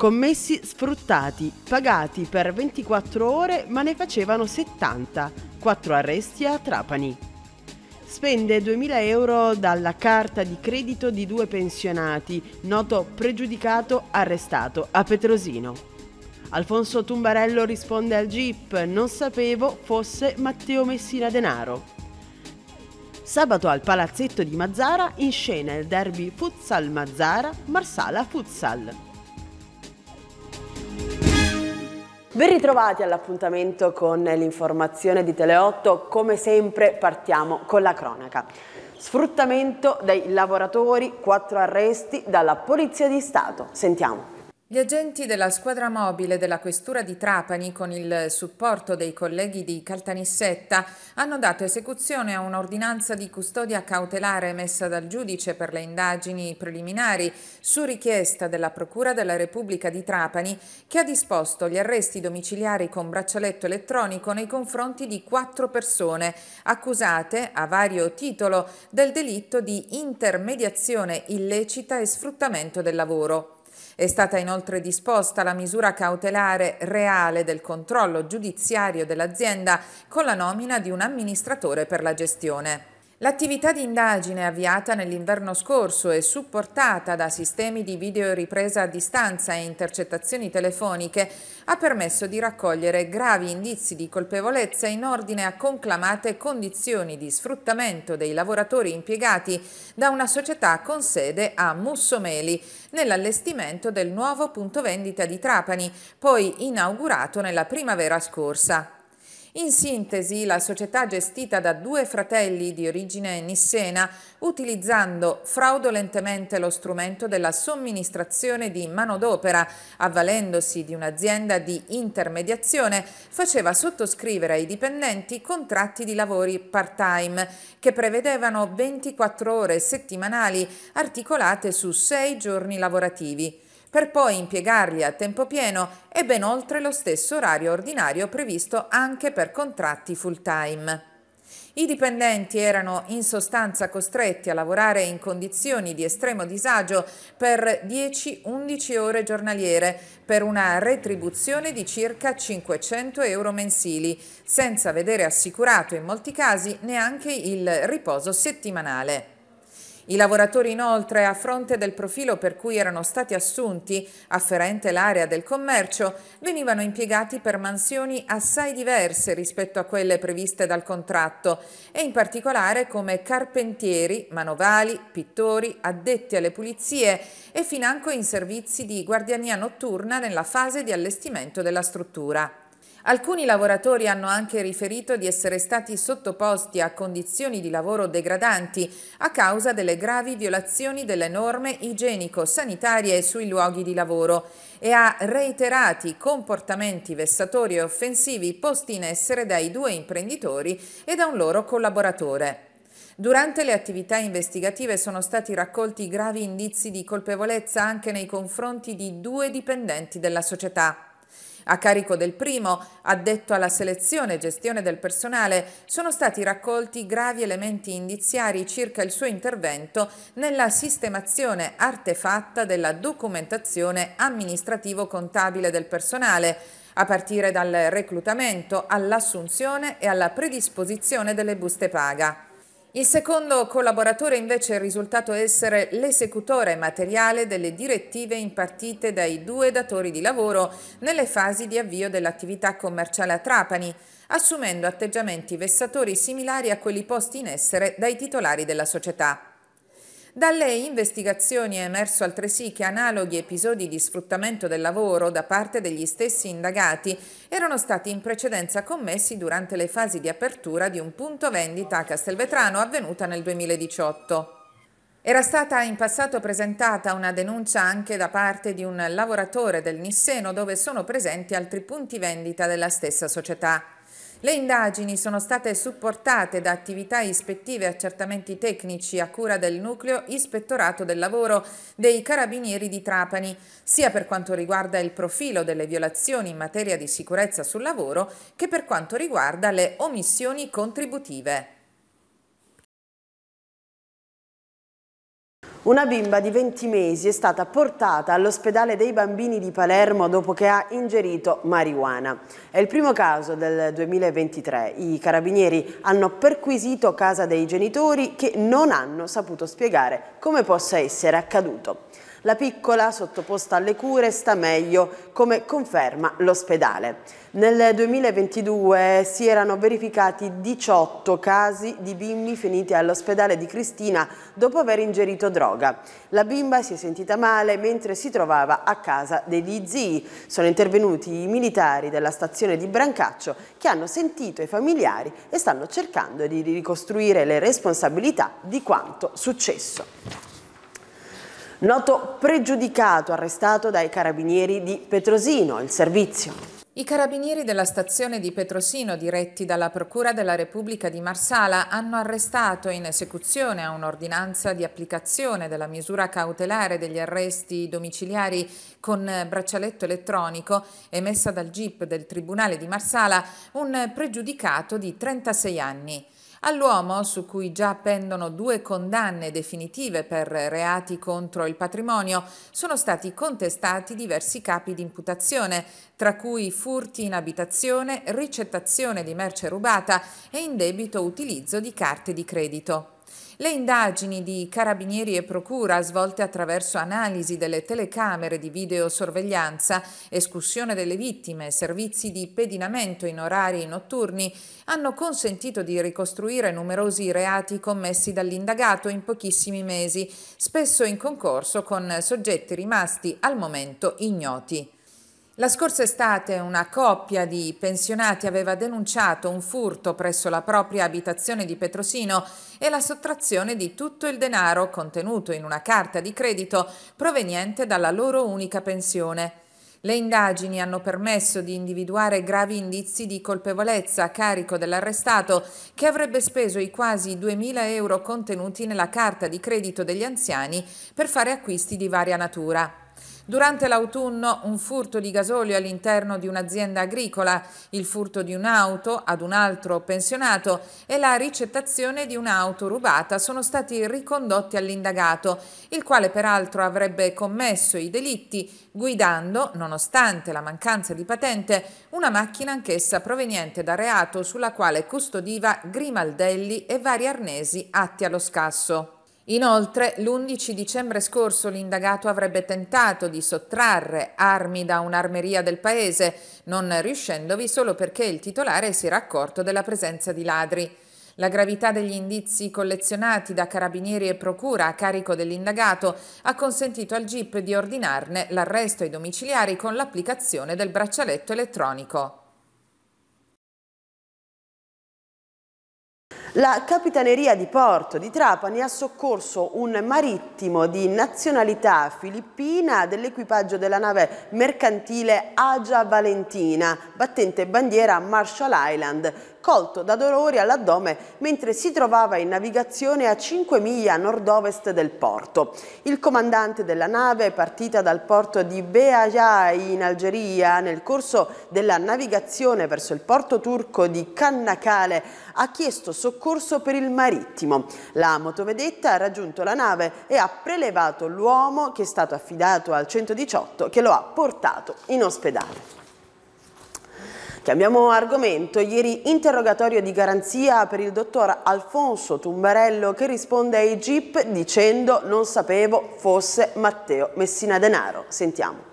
Commessi sfruttati, pagati per 24 ore ma ne facevano 70, quattro arresti a Trapani. Spende 2.000 euro dalla carta di credito di due pensionati, noto pregiudicato arrestato a Petrosino. Alfonso Tumbarello risponde al GIP, non sapevo fosse Matteo Messina Denaro. Sabato al palazzetto di Mazzara in scena il derby Futsal Mazzara Marsala Futsal. Ben ritrovati all'appuntamento con l'informazione di Teleotto. Come sempre partiamo con la cronaca. Sfruttamento dei lavoratori, quattro arresti dalla Polizia di Stato. Sentiamo. Gli agenti della squadra mobile della Questura di Trapani, con il supporto dei colleghi di Caltanissetta, hanno dato esecuzione a un'ordinanza di custodia cautelare emessa dal giudice per le indagini preliminari su richiesta della Procura della Repubblica di Trapani, che ha disposto gli arresti domiciliari con braccialetto elettronico nei confronti di quattro persone accusate a vario titolo del delitto di intermediazione illecita e sfruttamento del lavoro. È stata inoltre disposta la misura cautelare reale del controllo giudiziario dell'azienda con la nomina di un amministratore per la gestione. L'attività di indagine avviata nell'inverno scorso e supportata da sistemi di videoripresa a distanza e intercettazioni telefoniche ha permesso di raccogliere gravi indizi di colpevolezza in ordine a conclamate condizioni di sfruttamento dei lavoratori impiegati da una società con sede a Mussomeli nell'allestimento del nuovo punto vendita di Trapani, poi inaugurato nella primavera scorsa. In sintesi, la società gestita da due fratelli di origine nissena, utilizzando fraudolentemente lo strumento della somministrazione di manodopera, avvalendosi di un'azienda di intermediazione, faceva sottoscrivere ai dipendenti contratti di lavori part-time che prevedevano 24 ore settimanali articolate su 6 giorni lavorativi per poi impiegarli a tempo pieno e ben oltre lo stesso orario ordinario previsto anche per contratti full time. I dipendenti erano in sostanza costretti a lavorare in condizioni di estremo disagio per 10-11 ore giornaliere per una retribuzione di circa 500 euro mensili, senza vedere assicurato in molti casi neanche il riposo settimanale. I lavoratori inoltre, a fronte del profilo per cui erano stati assunti, afferente l'area del commercio, venivano impiegati per mansioni assai diverse rispetto a quelle previste dal contratto e in particolare come carpentieri, manovali, pittori, addetti alle pulizie e financo in servizi di guardiania notturna nella fase di allestimento della struttura. Alcuni lavoratori hanno anche riferito di essere stati sottoposti a condizioni di lavoro degradanti a causa delle gravi violazioni delle norme igienico-sanitarie sui luoghi di lavoro e a reiterati comportamenti vessatori e offensivi posti in essere dai due imprenditori e da un loro collaboratore. Durante le attività investigative sono stati raccolti gravi indizi di colpevolezza anche nei confronti di due dipendenti della società. A carico del primo, addetto alla selezione e gestione del personale, sono stati raccolti gravi elementi indiziari circa il suo intervento nella sistemazione artefatta della documentazione amministrativo-contabile del personale, a partire dal reclutamento all'assunzione e alla predisposizione delle buste paga. Il secondo collaboratore invece è risultato essere l'esecutore materiale delle direttive impartite dai due datori di lavoro nelle fasi di avvio dell'attività commerciale a Trapani, assumendo atteggiamenti vessatori similari a quelli posti in essere dai titolari della società. Dalle investigazioni è emerso altresì che analoghi episodi di sfruttamento del lavoro da parte degli stessi indagati erano stati in precedenza commessi durante le fasi di apertura di un punto vendita a Castelvetrano avvenuta nel 2018. Era stata in passato presentata una denuncia anche da parte di un lavoratore del Nisseno dove sono presenti altri punti vendita della stessa società. Le indagini sono state supportate da attività ispettive e accertamenti tecnici a cura del nucleo ispettorato del lavoro dei carabinieri di Trapani, sia per quanto riguarda il profilo delle violazioni in materia di sicurezza sul lavoro che per quanto riguarda le omissioni contributive. Una bimba di 20 mesi è stata portata all'ospedale dei bambini di Palermo dopo che ha ingerito marijuana. È il primo caso del 2023. I carabinieri hanno perquisito casa dei genitori che non hanno saputo spiegare come possa essere accaduto. La piccola, sottoposta alle cure, sta meglio, come conferma l'ospedale. Nel 2022 si erano verificati 18 casi di bimbi finiti all'ospedale di Cristina dopo aver ingerito droga. La bimba si è sentita male mentre si trovava a casa degli zii. Sono intervenuti i militari della stazione di Brancaccio che hanno sentito i familiari e stanno cercando di ricostruire le responsabilità di quanto successo noto pregiudicato arrestato dai carabinieri di Petrosino, il servizio. I carabinieri della stazione di Petrosino, diretti dalla Procura della Repubblica di Marsala, hanno arrestato in esecuzione a un'ordinanza di applicazione della misura cautelare degli arresti domiciliari con braccialetto elettronico emessa dal GIP del Tribunale di Marsala un pregiudicato di 36 anni. All'uomo, su cui già pendono due condanne definitive per reati contro il patrimonio, sono stati contestati diversi capi di imputazione, tra cui furti in abitazione, ricettazione di merce rubata e indebito utilizzo di carte di credito. Le indagini di carabinieri e procura svolte attraverso analisi delle telecamere di videosorveglianza, escussione delle vittime, servizi di pedinamento in orari notturni hanno consentito di ricostruire numerosi reati commessi dall'indagato in pochissimi mesi, spesso in concorso con soggetti rimasti al momento ignoti. La scorsa estate una coppia di pensionati aveva denunciato un furto presso la propria abitazione di Petrosino e la sottrazione di tutto il denaro contenuto in una carta di credito proveniente dalla loro unica pensione. Le indagini hanno permesso di individuare gravi indizi di colpevolezza a carico dell'arrestato che avrebbe speso i quasi 2.000 euro contenuti nella carta di credito degli anziani per fare acquisti di varia natura. Durante l'autunno un furto di gasolio all'interno di un'azienda agricola, il furto di un'auto ad un altro pensionato e la ricettazione di un'auto rubata sono stati ricondotti all'indagato, il quale peraltro avrebbe commesso i delitti guidando, nonostante la mancanza di patente, una macchina anch'essa proveniente da reato sulla quale custodiva grimaldelli e vari arnesi atti allo scasso. Inoltre, l'11 dicembre scorso l'indagato avrebbe tentato di sottrarre armi da un'armeria del paese, non riuscendovi solo perché il titolare si era accorto della presenza di ladri. La gravità degli indizi collezionati da carabinieri e procura a carico dell'indagato ha consentito al GIP di ordinarne l'arresto ai domiciliari con l'applicazione del braccialetto elettronico. La Capitaneria di Porto di Trapani ha soccorso un marittimo di nazionalità filippina dell'equipaggio della nave mercantile Agia Valentina, battente bandiera Marshall Island, colto da dolori all'addome mentre si trovava in navigazione a 5 miglia a nord-ovest del porto. Il comandante della nave, partita dal porto di Beaja in Algeria nel corso della navigazione verso il porto turco di Kannakale, ha chiesto soccorso per il marittimo. La motovedetta ha raggiunto la nave e ha prelevato l'uomo che è stato affidato al 118 che lo ha portato in ospedale. Chiamiamo argomento ieri interrogatorio di garanzia per il dottor Alfonso Tumbarello che risponde ai GIP dicendo non sapevo fosse Matteo Messina Denaro. Sentiamo.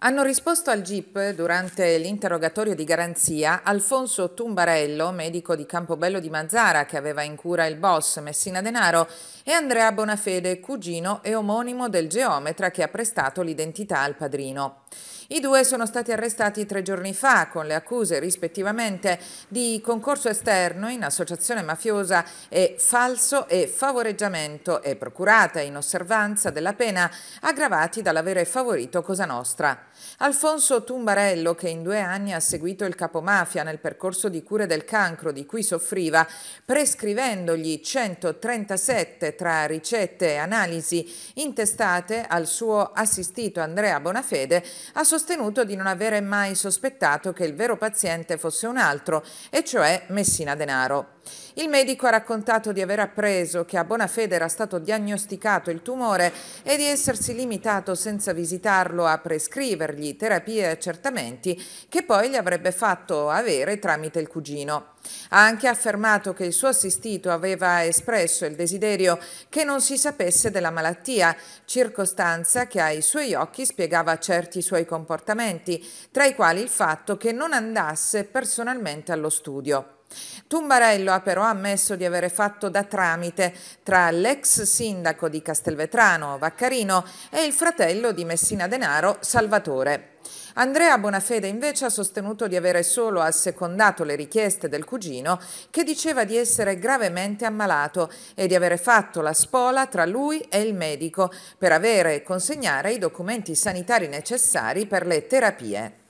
Hanno risposto al GIP durante l'interrogatorio di garanzia Alfonso Tumbarello, medico di Campobello di Mazzara che aveva in cura il boss Messina Denaro, e Andrea Bonafede, cugino e omonimo del geometra che ha prestato l'identità al padrino. I due sono stati arrestati tre giorni fa con le accuse rispettivamente di concorso esterno in associazione mafiosa e falso e favoreggiamento e procurata in osservanza della pena aggravati dall'avere favorito Cosa Nostra. Alfonso Tumbarello, che in due anni ha seguito il capomafia nel percorso di cure del cancro di cui soffriva, prescrivendogli 137 tra ricette e analisi intestate al suo assistito Andrea Bonafede, ha sostenuto di non avere mai sospettato che il vero paziente fosse un altro, e cioè Messina Denaro. Il medico ha raccontato di aver appreso che a Bonafede era stato diagnosticato il tumore e di essersi limitato senza visitarlo a prescrivergli terapie e accertamenti che poi gli avrebbe fatto avere tramite il cugino. Ha anche affermato che il suo assistito aveva espresso il desiderio che non si sapesse della malattia, circostanza che ai suoi occhi spiegava certi suoi comportamenti, tra i quali il fatto che non andasse personalmente allo studio. Tumbarello ha però ammesso di avere fatto da tramite tra l'ex sindaco di Castelvetrano, Vaccarino, e il fratello di Messina Denaro, Salvatore. Andrea Bonafede invece ha sostenuto di avere solo assecondato le richieste del cugino che diceva di essere gravemente ammalato e di avere fatto la spola tra lui e il medico per avere e consegnare i documenti sanitari necessari per le terapie.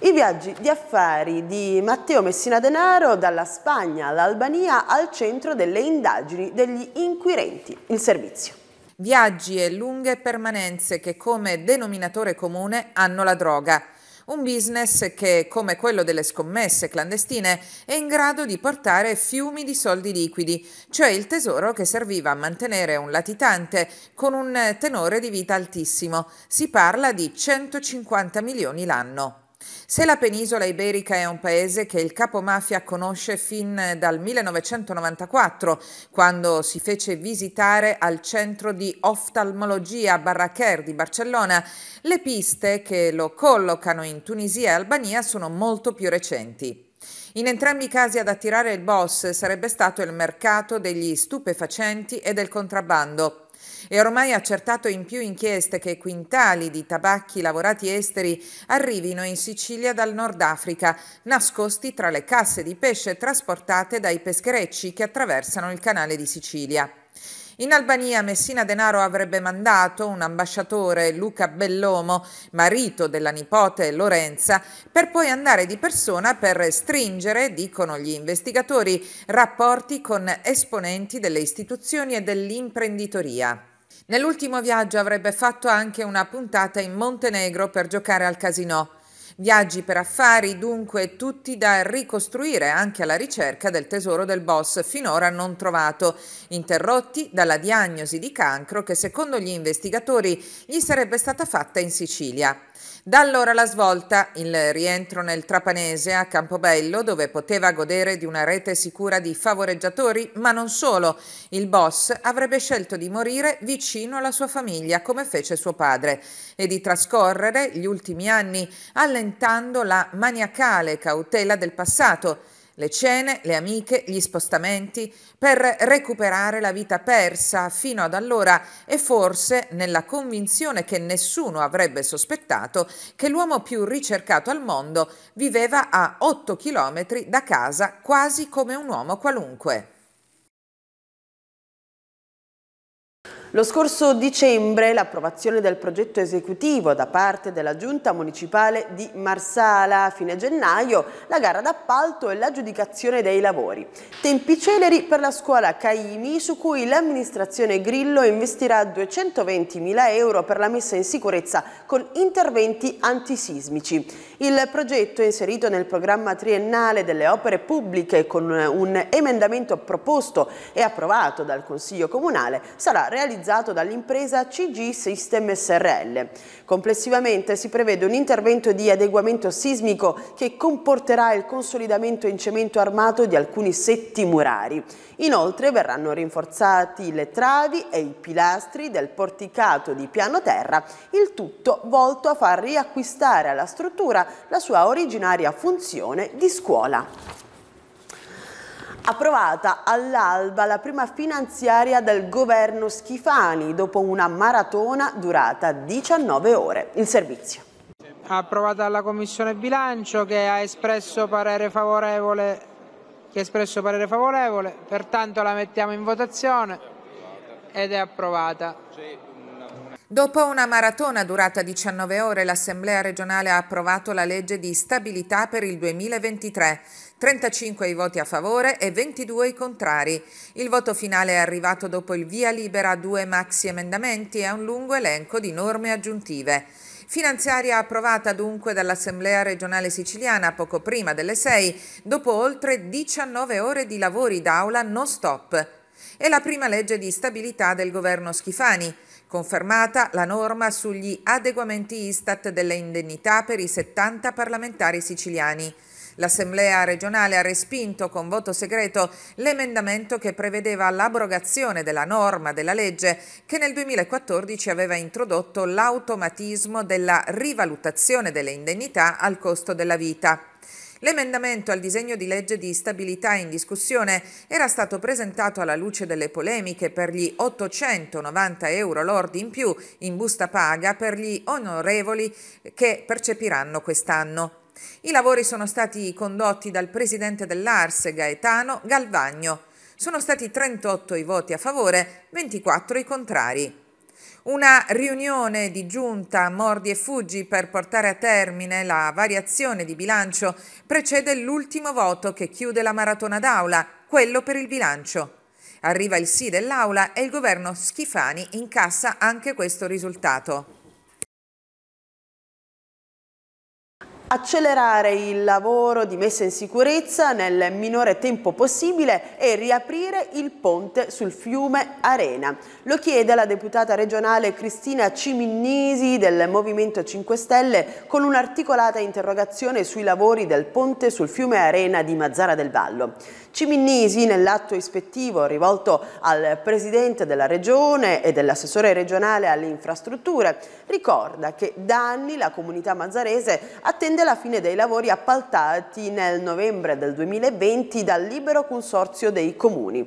I viaggi di affari di Matteo Messina Denaro dalla Spagna all'Albania al centro delle indagini degli inquirenti. Il servizio viaggi e lunghe permanenze che come denominatore comune hanno la droga. Un business che, come quello delle scommesse clandestine, è in grado di portare fiumi di soldi liquidi, cioè il tesoro che serviva a mantenere un latitante con un tenore di vita altissimo. Si parla di 150 milioni l'anno. Se la penisola iberica è un paese che il capo mafia conosce fin dal 1994, quando si fece visitare al centro di oftalmologia Barraquer di Barcellona, le piste che lo collocano in Tunisia e Albania sono molto più recenti. In entrambi i casi ad attirare il boss sarebbe stato il mercato degli stupefacenti e del contrabbando è ormai accertato in più inchieste che quintali di tabacchi lavorati esteri arrivino in Sicilia dal Nord Africa, nascosti tra le casse di pesce trasportate dai pescherecci che attraversano il canale di Sicilia. In Albania Messina Denaro avrebbe mandato un ambasciatore, Luca Bellomo, marito della nipote Lorenza, per poi andare di persona per stringere, dicono gli investigatori, rapporti con esponenti delle istituzioni e dell'imprenditoria. Nell'ultimo viaggio avrebbe fatto anche una puntata in Montenegro per giocare al casino. Viaggi per affari dunque tutti da ricostruire anche alla ricerca del tesoro del boss finora non trovato, interrotti dalla diagnosi di cancro che secondo gli investigatori gli sarebbe stata fatta in Sicilia. Da allora la svolta, il rientro nel Trapanese a Campobello dove poteva godere di una rete sicura di favoreggiatori, ma non solo. Il boss avrebbe scelto di morire vicino alla sua famiglia come fece suo padre e di trascorrere gli ultimi anni allentando la maniacale cautela del passato le cene, le amiche, gli spostamenti, per recuperare la vita persa fino ad allora e forse nella convinzione che nessuno avrebbe sospettato che l'uomo più ricercato al mondo viveva a 8 chilometri da casa quasi come un uomo qualunque. Lo scorso dicembre l'approvazione del progetto esecutivo da parte della Giunta Municipale di Marsala. A fine gennaio la gara d'appalto e l'aggiudicazione dei lavori. Tempi celeri per la scuola Caimi su cui l'amministrazione Grillo investirà 220.000 euro per la messa in sicurezza con interventi antisismici. Il progetto inserito nel programma triennale delle opere pubbliche con un emendamento proposto e approvato dal Consiglio Comunale sarà realizzato dall'impresa CG System SRL. Complessivamente si prevede un intervento di adeguamento sismico che comporterà il consolidamento in cemento armato di alcuni setti murari. Inoltre verranno rinforzati le travi e i pilastri del porticato di piano terra, il tutto volto a far riacquistare alla struttura la sua originaria funzione di scuola approvata all'alba la prima finanziaria del governo Schifani dopo una maratona durata 19 ore. Il servizio. Approvata dalla Commissione Bilancio che ha espresso parere favorevole, che ha espresso parere favorevole pertanto la mettiamo in votazione ed è approvata. Dopo una maratona durata 19 ore, l'Assemblea regionale ha approvato la legge di stabilità per il 2023. 35 i voti a favore e 22 i contrari. Il voto finale è arrivato dopo il via libera a due maxi emendamenti e a un lungo elenco di norme aggiuntive. Finanziaria approvata dunque dall'Assemblea regionale siciliana poco prima delle 6, dopo oltre 19 ore di lavori d'aula non stop. È la prima legge di stabilità del governo Schifani. Confermata la norma sugli adeguamenti Istat delle indennità per i 70 parlamentari siciliani. L'Assemblea regionale ha respinto con voto segreto l'emendamento che prevedeva l'abrogazione della norma della legge che nel 2014 aveva introdotto l'automatismo della rivalutazione delle indennità al costo della vita. L'emendamento al disegno di legge di stabilità in discussione era stato presentato alla luce delle polemiche per gli 890 euro lordi in più in busta paga per gli onorevoli che percepiranno quest'anno. I lavori sono stati condotti dal presidente dell'Arse Gaetano Galvagno. Sono stati 38 i voti a favore, 24 i contrari. Una riunione di giunta mordi e fuggi per portare a termine la variazione di bilancio precede l'ultimo voto che chiude la maratona d'aula, quello per il bilancio. Arriva il sì dell'aula e il governo Schifani incassa anche questo risultato. accelerare il lavoro di messa in sicurezza nel minore tempo possibile e riaprire il ponte sul fiume Arena. Lo chiede la deputata regionale Cristina Ciminnisi del Movimento 5 Stelle con un'articolata interrogazione sui lavori del ponte sul fiume Arena di Mazzara del Vallo. Ciminnisi, nell'atto ispettivo rivolto al Presidente della Regione e dell'assessore regionale alle infrastrutture, ricorda che da anni la comunità mazzarese attende la fine dei lavori appaltati nel novembre del 2020 dal libero consorzio dei comuni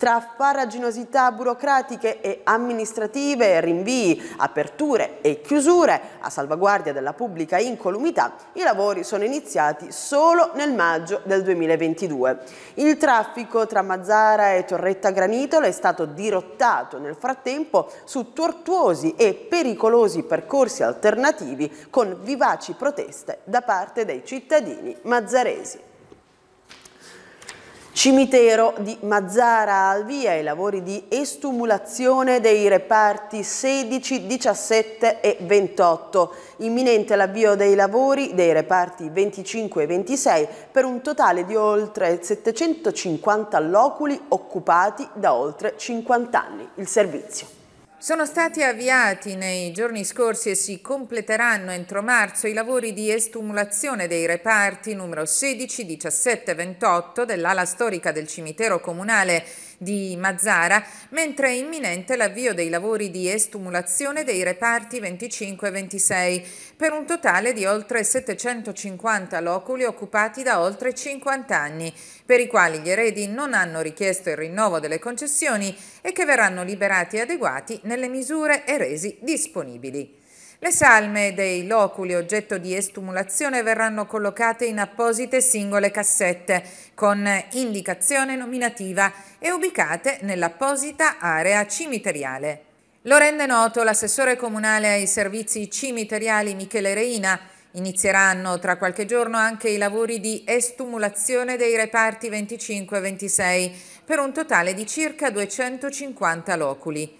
tra farraginosità burocratiche e amministrative, rinvii, aperture e chiusure a salvaguardia della pubblica incolumità, i lavori sono iniziati solo nel maggio del 2022. Il traffico tra Mazzara e Torretta Granitolo è stato dirottato nel frattempo su tortuosi e pericolosi percorsi alternativi con vivaci proteste da parte dei cittadini mazzaresi. Cimitero di Mazzara al via i lavori di estumulazione dei reparti 16, 17 e 28. Imminente l'avvio dei lavori dei reparti 25 e 26 per un totale di oltre 750 loculi occupati da oltre 50 anni. Il servizio. Sono stati avviati nei giorni scorsi e si completeranno entro marzo i lavori di estumulazione dei reparti numero 16, 17 e 28 dell'ala storica del cimitero comunale di Mazzara, mentre è imminente l'avvio dei lavori di estumulazione dei reparti 25 e 26, per un totale di oltre 750 loculi occupati da oltre 50 anni, per i quali gli eredi non hanno richiesto il rinnovo delle concessioni e che verranno liberati e adeguati nelle misure e resi disponibili. Le salme dei loculi oggetto di estumulazione verranno collocate in apposite singole cassette con indicazione nominativa e ubicate nell'apposita area cimiteriale. Lo rende noto l'assessore comunale ai servizi cimiteriali Michele Reina. Inizieranno tra qualche giorno anche i lavori di estumulazione dei reparti 25 e 26 per un totale di circa 250 loculi.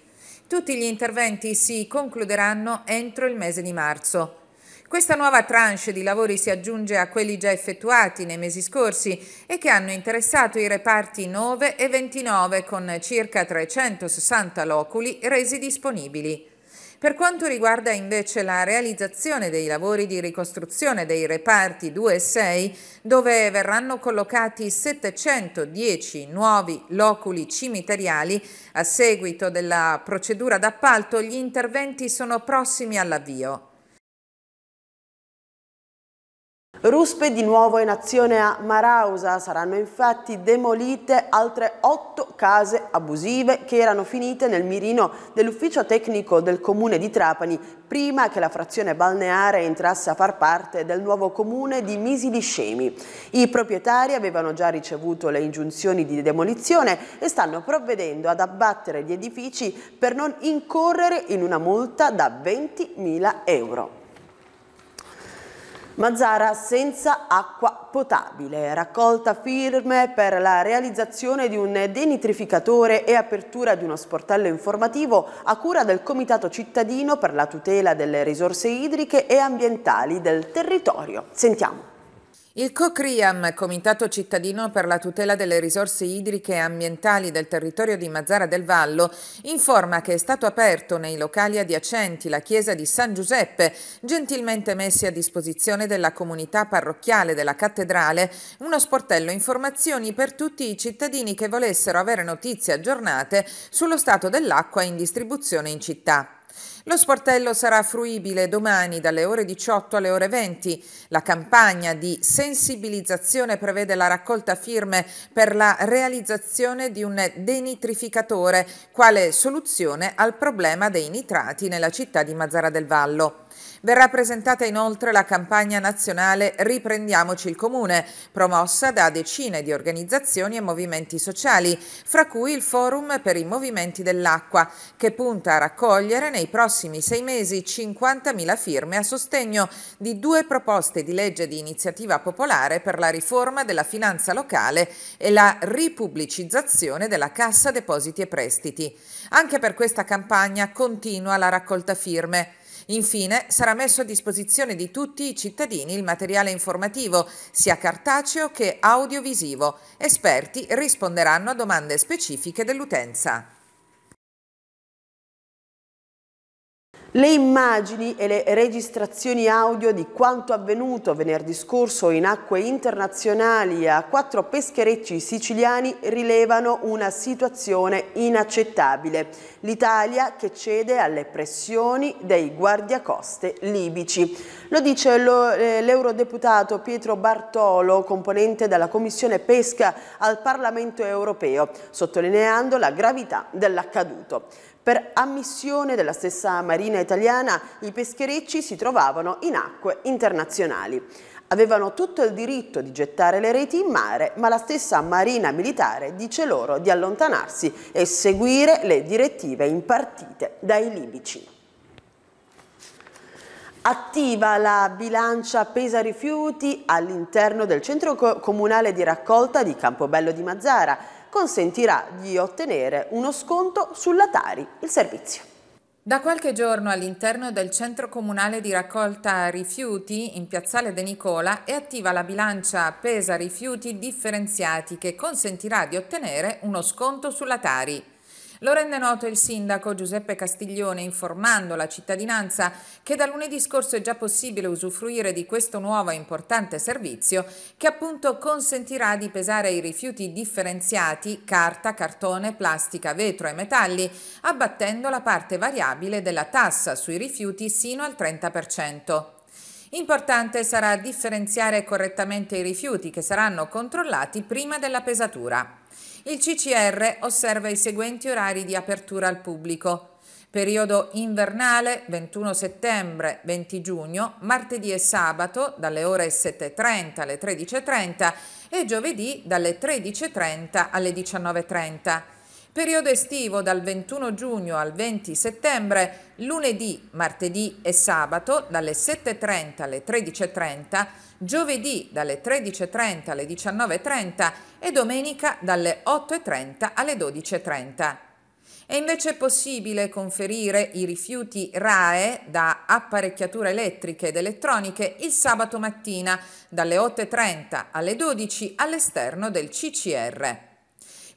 Tutti gli interventi si concluderanno entro il mese di marzo. Questa nuova tranche di lavori si aggiunge a quelli già effettuati nei mesi scorsi e che hanno interessato i reparti 9 e 29 con circa 360 loculi resi disponibili. Per quanto riguarda invece la realizzazione dei lavori di ricostruzione dei reparti 2 e 6, dove verranno collocati 710 nuovi loculi cimiteriali, a seguito della procedura d'appalto gli interventi sono prossimi all'avvio. Ruspe di nuovo in azione a Marausa, saranno infatti demolite altre otto case abusive che erano finite nel mirino dell'ufficio tecnico del comune di Trapani prima che la frazione balneare entrasse a far parte del nuovo comune di Misili Scemi. I proprietari avevano già ricevuto le ingiunzioni di demolizione e stanno provvedendo ad abbattere gli edifici per non incorrere in una multa da 20.000 euro. Mazzara senza acqua potabile, raccolta firme per la realizzazione di un denitrificatore e apertura di uno sportello informativo a cura del Comitato Cittadino per la tutela delle risorse idriche e ambientali del territorio. Sentiamo. Il COCRIAM, Comitato Cittadino per la tutela delle risorse idriche e ambientali del territorio di Mazzara del Vallo, informa che è stato aperto nei locali adiacenti la chiesa di San Giuseppe, gentilmente messi a disposizione della comunità parrocchiale della cattedrale, uno sportello informazioni per tutti i cittadini che volessero avere notizie aggiornate sullo stato dell'acqua in distribuzione in città. Lo sportello sarà fruibile domani dalle ore 18 alle ore 20. La campagna di sensibilizzazione prevede la raccolta firme per la realizzazione di un denitrificatore quale soluzione al problema dei nitrati nella città di Mazzara del Vallo. Verrà presentata inoltre la campagna nazionale Riprendiamoci il Comune, promossa da decine di organizzazioni e movimenti sociali, fra cui il Forum per i Movimenti dell'Acqua, che punta a raccogliere nei prossimi sei mesi 50.000 firme a sostegno di due proposte di legge di iniziativa popolare per la riforma della finanza locale e la ripubblicizzazione della Cassa Depositi e Prestiti. Anche per questa campagna continua la raccolta firme. Infine sarà messo a disposizione di tutti i cittadini il materiale informativo, sia cartaceo che audiovisivo. Esperti risponderanno a domande specifiche dell'utenza. Le immagini e le registrazioni audio di quanto avvenuto venerdì scorso in acque internazionali a quattro pescherecci siciliani rilevano una situazione inaccettabile. L'Italia che cede alle pressioni dei guardiacoste libici. Lo dice eh, l'eurodeputato Pietro Bartolo, componente della Commissione Pesca al Parlamento europeo, sottolineando la gravità dell'accaduto. Per ammissione della stessa Marina italiana, i pescherecci si trovavano in acque internazionali. Avevano tutto il diritto di gettare le reti in mare, ma la stessa Marina militare dice loro di allontanarsi e seguire le direttive impartite dai libici. Attiva la bilancia pesa rifiuti all'interno del centro comunale di raccolta di Campobello di Mazzara consentirà di ottenere uno sconto sulla Tari, il servizio. Da qualche giorno all'interno del centro comunale di raccolta rifiuti in piazzale De Nicola è attiva la bilancia pesa rifiuti differenziati che consentirà di ottenere uno sconto sulla Tari. Lo rende noto il sindaco Giuseppe Castiglione informando la cittadinanza che da lunedì scorso è già possibile usufruire di questo nuovo e importante servizio che appunto consentirà di pesare i rifiuti differenziati carta, cartone, plastica, vetro e metalli, abbattendo la parte variabile della tassa sui rifiuti sino al 30%. Importante sarà differenziare correttamente i rifiuti che saranno controllati prima della pesatura il CCR osserva i seguenti orari di apertura al pubblico. Periodo invernale 21 settembre 20 giugno, martedì e sabato dalle ore 7.30 alle 13.30 e giovedì dalle 13.30 alle 19.30. Periodo estivo dal 21 giugno al 20 settembre, lunedì, martedì e sabato dalle 7.30 alle 13.30, giovedì dalle 13.30 alle 19.30 e domenica dalle 8.30 alle 12.30. È invece possibile conferire i rifiuti RAE da apparecchiature elettriche ed elettroniche il sabato mattina dalle 8.30 alle 12 all'esterno del CCR.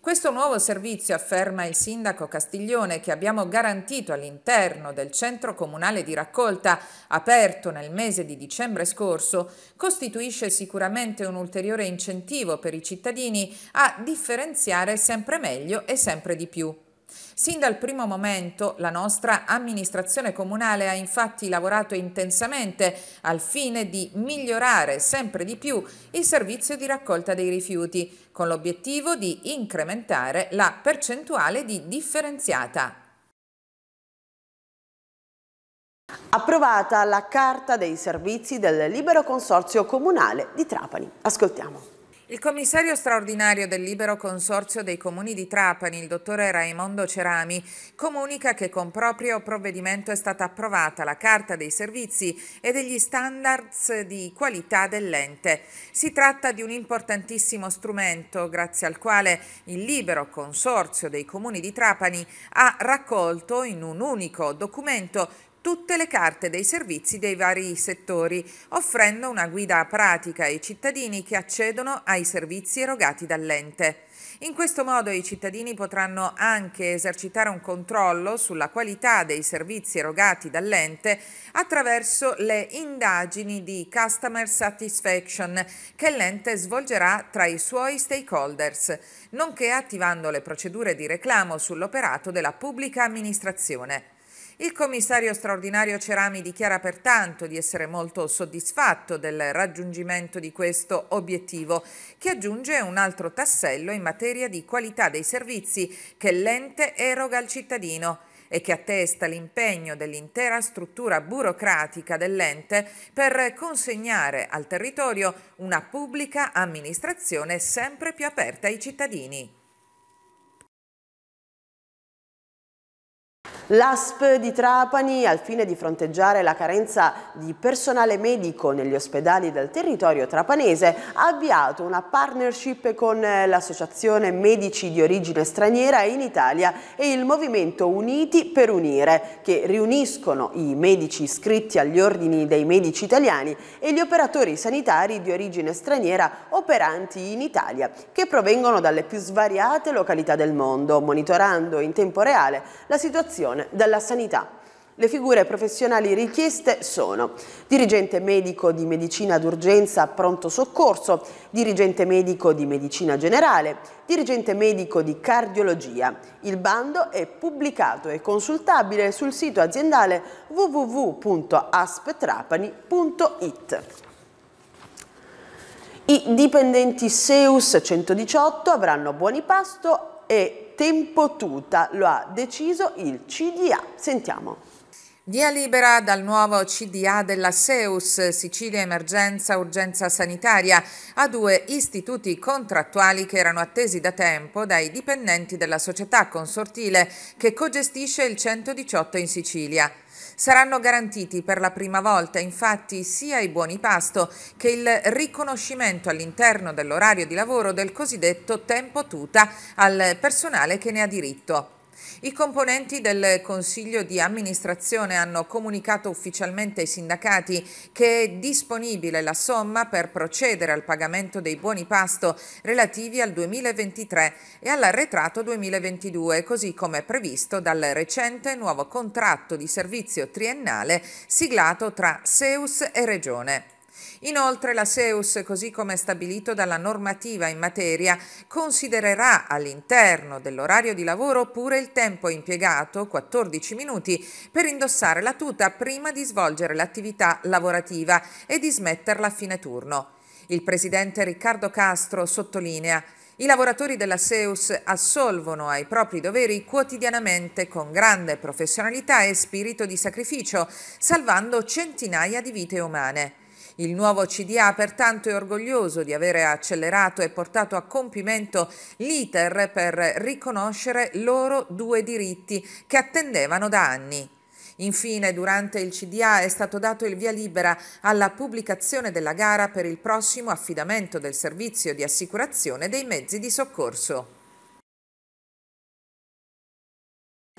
Questo nuovo servizio, afferma il sindaco Castiglione, che abbiamo garantito all'interno del centro comunale di raccolta aperto nel mese di dicembre scorso, costituisce sicuramente un ulteriore incentivo per i cittadini a differenziare sempre meglio e sempre di più. Sin dal primo momento la nostra amministrazione comunale ha infatti lavorato intensamente al fine di migliorare sempre di più il servizio di raccolta dei rifiuti, con l'obiettivo di incrementare la percentuale di differenziata. Approvata la Carta dei Servizi del Libero Consorzio Comunale di Trapani. Ascoltiamo. Il commissario straordinario del Libero Consorzio dei Comuni di Trapani, il dottore Raimondo Cerami, comunica che con proprio provvedimento è stata approvata la Carta dei Servizi e degli standards di qualità dell'ente. Si tratta di un importantissimo strumento grazie al quale il Libero Consorzio dei Comuni di Trapani ha raccolto in un unico documento tutte le carte dei servizi dei vari settori, offrendo una guida pratica ai cittadini che accedono ai servizi erogati dall'ente. In questo modo i cittadini potranno anche esercitare un controllo sulla qualità dei servizi erogati dall'ente attraverso le indagini di Customer Satisfaction che l'ente svolgerà tra i suoi stakeholders, nonché attivando le procedure di reclamo sull'operato della pubblica amministrazione. Il commissario straordinario Cerami dichiara pertanto di essere molto soddisfatto del raggiungimento di questo obiettivo, che aggiunge un altro tassello in materia di qualità dei servizi che l'ente eroga al cittadino e che attesta l'impegno dell'intera struttura burocratica dell'ente per consegnare al territorio una pubblica amministrazione sempre più aperta ai cittadini. L'ASP di Trapani, al fine di fronteggiare la carenza di personale medico negli ospedali del territorio trapanese, ha avviato una partnership con eh, l'Associazione Medici di Origine Straniera in Italia e il Movimento Uniti per Unire, che riuniscono i medici iscritti agli ordini dei medici italiani e gli operatori sanitari di origine straniera operanti in Italia, che provengono dalle più svariate località del mondo, monitorando in tempo reale la situazione protezione dalla sanità. Le figure professionali richieste sono dirigente medico di medicina d'urgenza pronto soccorso, dirigente medico di medicina generale, dirigente medico di cardiologia. Il bando è pubblicato e consultabile sul sito aziendale www.asptrapani.it. I dipendenti Seus 118 avranno buoni pasto e tempo tuta, lo ha deciso il CDA. Sentiamo. Via libera dal nuovo CDA della SEUS, Sicilia Emergenza Urgenza Sanitaria, a due istituti contrattuali che erano attesi da tempo dai dipendenti della società consortile che cogestisce il 118 in Sicilia. Saranno garantiti per la prima volta infatti sia i buoni pasto che il riconoscimento all'interno dell'orario di lavoro del cosiddetto tempo tuta al personale che ne ha diritto. I componenti del Consiglio di amministrazione hanno comunicato ufficialmente ai sindacati che è disponibile la somma per procedere al pagamento dei buoni pasto relativi al 2023 e all'arretrato 2022, così come previsto dal recente nuovo contratto di servizio triennale siglato tra Seus e Regione. Inoltre la SEUS, così come stabilito dalla normativa in materia, considererà all'interno dell'orario di lavoro pure il tempo impiegato, 14 minuti, per indossare la tuta prima di svolgere l'attività lavorativa e di smetterla a fine turno. Il presidente Riccardo Castro sottolinea i lavoratori della Seus assolvono ai propri doveri quotidianamente con grande professionalità e spirito di sacrificio, salvando centinaia di vite umane. Il nuovo CDA pertanto è orgoglioso di avere accelerato e portato a compimento l'iter per riconoscere loro due diritti che attendevano da anni. Infine, durante il CDA è stato dato il via libera alla pubblicazione della gara per il prossimo affidamento del servizio di assicurazione dei mezzi di soccorso.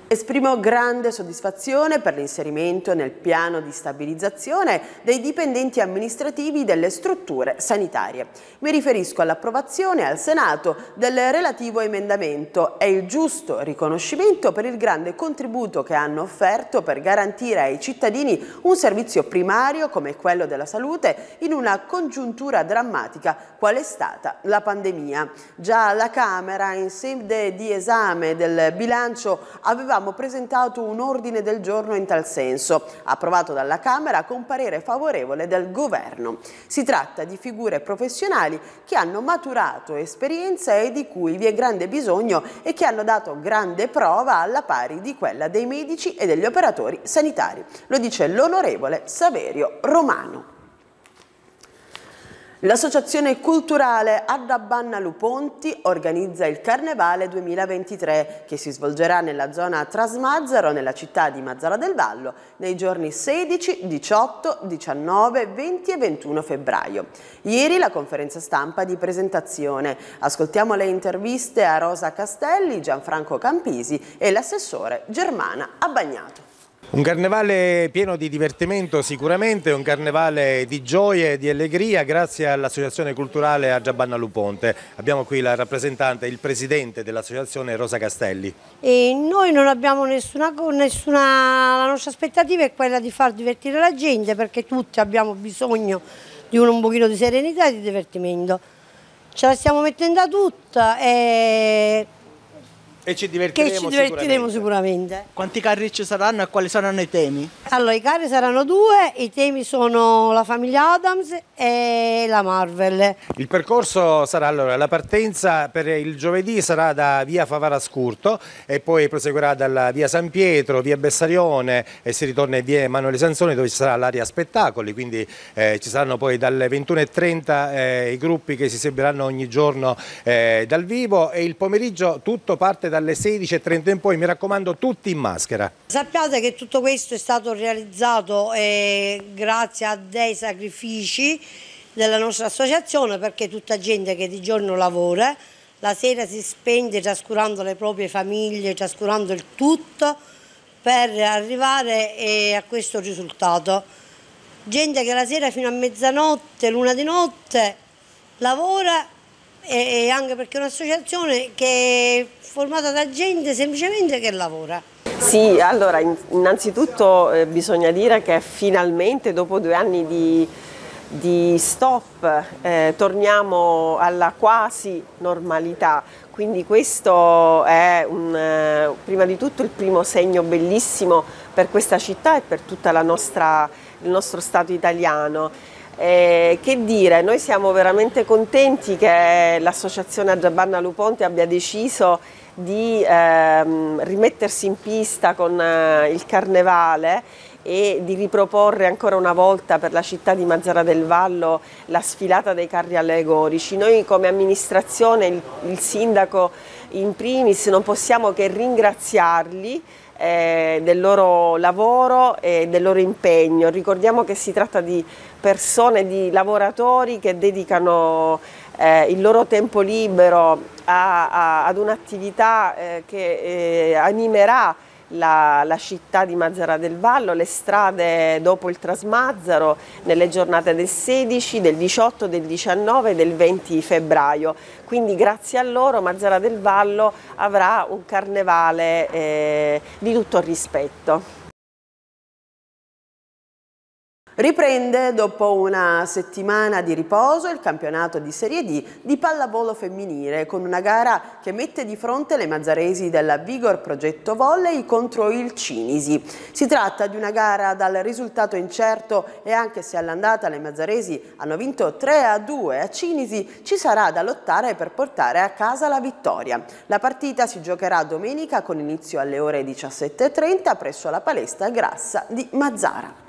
Esprimo grande soddisfazione per l'inserimento nel piano di stabilizzazione dei dipendenti amministrativi delle strutture sanitarie. Mi riferisco all'approvazione al Senato del relativo emendamento e il giusto riconoscimento per il grande contributo che hanno offerto per garantire ai cittadini un servizio primario come quello della salute in una congiuntura drammatica qual è stata la pandemia. Già la Camera in sede di esame del bilancio aveva avevamo presentato un ordine del giorno in tal senso, approvato dalla Camera con parere favorevole del Governo. Si tratta di figure professionali che hanno maturato esperienza e di cui vi è grande bisogno e che hanno dato grande prova alla pari di quella dei medici e degli operatori sanitari. Lo dice l'onorevole Saverio Romano. L'associazione culturale Addabanna Luponti organizza il Carnevale 2023 che si svolgerà nella zona Trasmazzaro, nella città di Mazzara del Vallo, nei giorni 16, 18, 19, 20 e 21 febbraio. Ieri la conferenza stampa di presentazione. Ascoltiamo le interviste a Rosa Castelli, Gianfranco Campisi e l'assessore Germana Abbagnato. Un carnevale pieno di divertimento sicuramente, un carnevale di gioie e di allegria grazie all'Associazione Culturale a Giabanna Luponte. Abbiamo qui la rappresentante, il presidente dell'Associazione Rosa Castelli. E noi non abbiamo nessuna, nessuna, la nostra aspettativa è quella di far divertire la gente perché tutti abbiamo bisogno di un, un pochino di serenità e di divertimento. Ce la stiamo mettendo a tutta e e ci divertiremo, che ci divertiremo sicuramente. sicuramente. Quanti carri ci saranno e quali saranno i temi? Allora, i carri saranno due, i temi sono la famiglia Adams e la Marvel. Il percorso sarà allora, la partenza per il giovedì sarà da via Favara Scurto e poi proseguirà dalla via San Pietro, via Bessarione e si ritorna in via Emanuele Sanzoni dove ci sarà l'area spettacoli, quindi eh, ci saranno poi dalle 21.30 eh, i gruppi che si seguiranno ogni giorno eh, dal vivo e il pomeriggio tutto parte da dalle 16.30 in poi, mi raccomando tutti in maschera. Sappiate che tutto questo è stato realizzato eh, grazie a dei sacrifici della nostra associazione perché tutta gente che di giorno lavora la sera si spende trascurando le proprie famiglie, trascurando il tutto per arrivare eh, a questo risultato. Gente che la sera fino a mezzanotte, l'una di notte lavora e, eh, e anche perché è un'associazione che formata da gente semplicemente che lavora. Sì, allora innanzitutto eh, bisogna dire che finalmente dopo due anni di, di stop eh, torniamo alla quasi normalità, quindi questo è un, eh, prima di tutto il primo segno bellissimo per questa città e per tutto il nostro Stato italiano. Eh, che dire, noi siamo veramente contenti che l'associazione Aggiabanna Luponte abbia deciso di ehm, rimettersi in pista con eh, il carnevale e di riproporre ancora una volta per la città di Mazzara del Vallo la sfilata dei carri allegorici. Noi come amministrazione, il, il sindaco in primis, non possiamo che ringraziarli eh, del loro lavoro e del loro impegno. Ricordiamo che si tratta di persone, di lavoratori che dedicano eh, il loro tempo libero a, a, ad un'attività eh, che eh, animerà la, la, città di Mazzara del Vallo, le strade dopo il Trasmazzaro nelle giornate del 16, del 18, del 19 e del 20 febbraio. Quindi grazie a loro Mazzara del Vallo avrà un carnevale eh, di tutto rispetto. Riprende dopo una settimana di riposo il campionato di Serie D di pallavolo femminile con una gara che mette di fronte le mazzaresi della Vigor Progetto Volley contro il Cinisi. Si tratta di una gara dal risultato incerto e anche se all'andata le mazzaresi hanno vinto 3 a 2 a Cinisi ci sarà da lottare per portare a casa la vittoria. La partita si giocherà domenica con inizio alle ore 17.30 presso la palestra Grassa di Mazzara.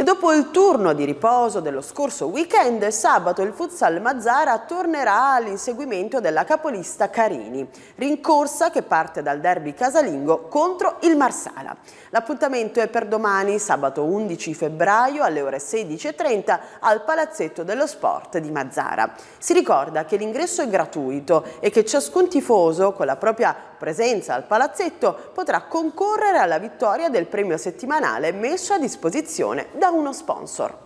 E dopo il turno di riposo dello scorso weekend, sabato il Futsal Mazzara tornerà all'inseguimento della capolista Carini, rincorsa che parte dal derby casalingo contro il Marsala. L'appuntamento è per domani, sabato 11 febbraio alle ore 16.30 al Palazzetto dello Sport di Mazzara. Si ricorda che l'ingresso è gratuito e che ciascun tifoso con la propria presenza al palazzetto potrà concorrere alla vittoria del premio settimanale messo a disposizione da da uno sponsor.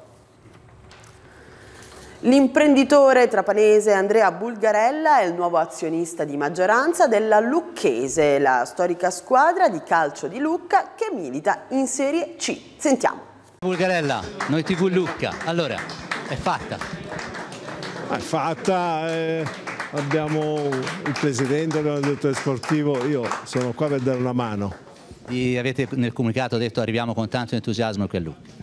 L'imprenditore trapanese Andrea Bulgarella è il nuovo azionista di maggioranza della Lucchese, la storica squadra di calcio di Lucca che milita in Serie C. Sentiamo. Bulgarella, noi TV Lucca, allora è fatta. È fatta, eh, abbiamo il presidente, abbiamo il direttore sportivo, io sono qua per dare una mano. I avete nel comunicato detto arriviamo con tanto entusiasmo qui a Lucca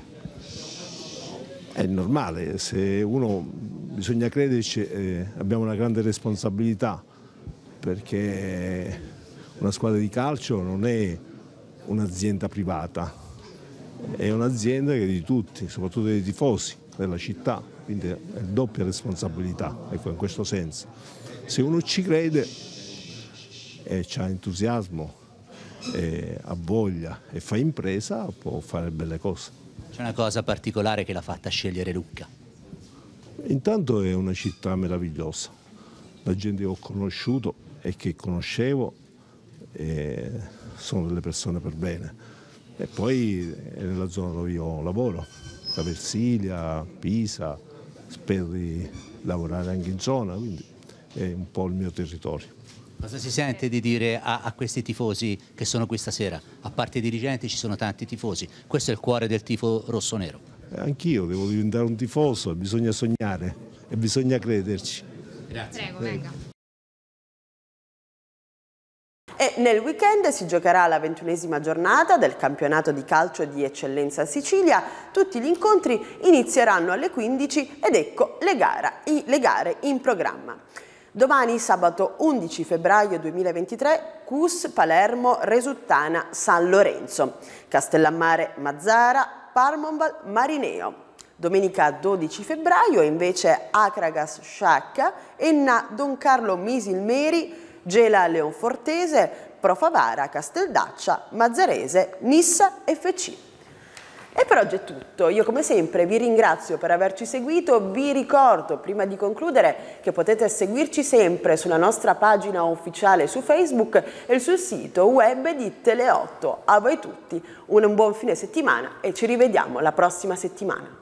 è normale, se uno bisogna crederci, eh, abbiamo una grande responsabilità perché una squadra di calcio non è un'azienda privata, è un'azienda che è di tutti, soprattutto dei tifosi della città, quindi è doppia responsabilità, ecco in questo senso. Se uno ci crede e ha entusiasmo, ha voglia e fa impresa, può fare belle cose. C'è una cosa particolare che l'ha fatta scegliere Lucca. Intanto è una città meravigliosa. La gente che ho conosciuto e che conoscevo eh, sono delle persone per bene. E poi è nella zona dove io lavoro, la Versilia, Pisa, spero di lavorare anche in zona, quindi è un po' il mio territorio. Cosa si sente di dire a, a, questi tifosi che sono qui stasera? A parte i dirigenti ci sono tanti tifosi, questo è il cuore del tifo rosso-nero. Eh, anch'io devo diventare un tifoso, bisogna sognare e bisogna crederci. Grazie. Prego, venga. E nel weekend si giocherà la ventunesima giornata del campionato di calcio di eccellenza Sicilia. Tutti gli incontri inizieranno alle 15 ed ecco le, gara, le gare in programma. Domani, sabato 11 febbraio 2023, Cus, Palermo, Resuttana, San Lorenzo, Castellammare, Mazzara, Parmonval, Marineo. Domenica 12 febbraio invece Acragas, Sciacca, Enna, Don Carlo, Misilmeri, Gela, Leonfortese, Profavara, Casteldaccia, Mazzarese, Nissa FC. E per oggi è tutto, io come sempre vi ringrazio per averci seguito, vi ricordo prima di concludere che potete seguirci sempre sulla nostra pagina ufficiale su Facebook e sul sito web di Tele8. A voi tutti un buon fine settimana e ci rivediamo la prossima settimana.